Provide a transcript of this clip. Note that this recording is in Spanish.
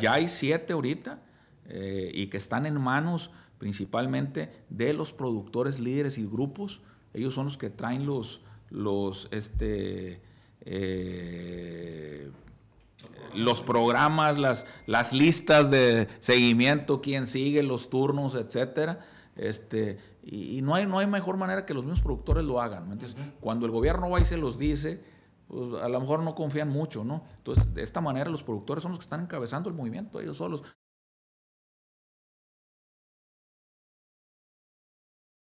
Ya hay siete ahorita eh, y que están en manos principalmente de los productores, líderes y grupos. Ellos son los que traen los, los, este, eh, los programas, las, las listas de seguimiento, quién sigue, los turnos, etcétera. Este, y, no, hay, no hay mejor manera que los mismos productores lo hagan. Entonces, Cuando el gobierno va y se los dice, pues, a lo mejor no confían mucho, ¿no? Entonces, de esta manera los productores son los que están encabezando el movimiento, ellos solos.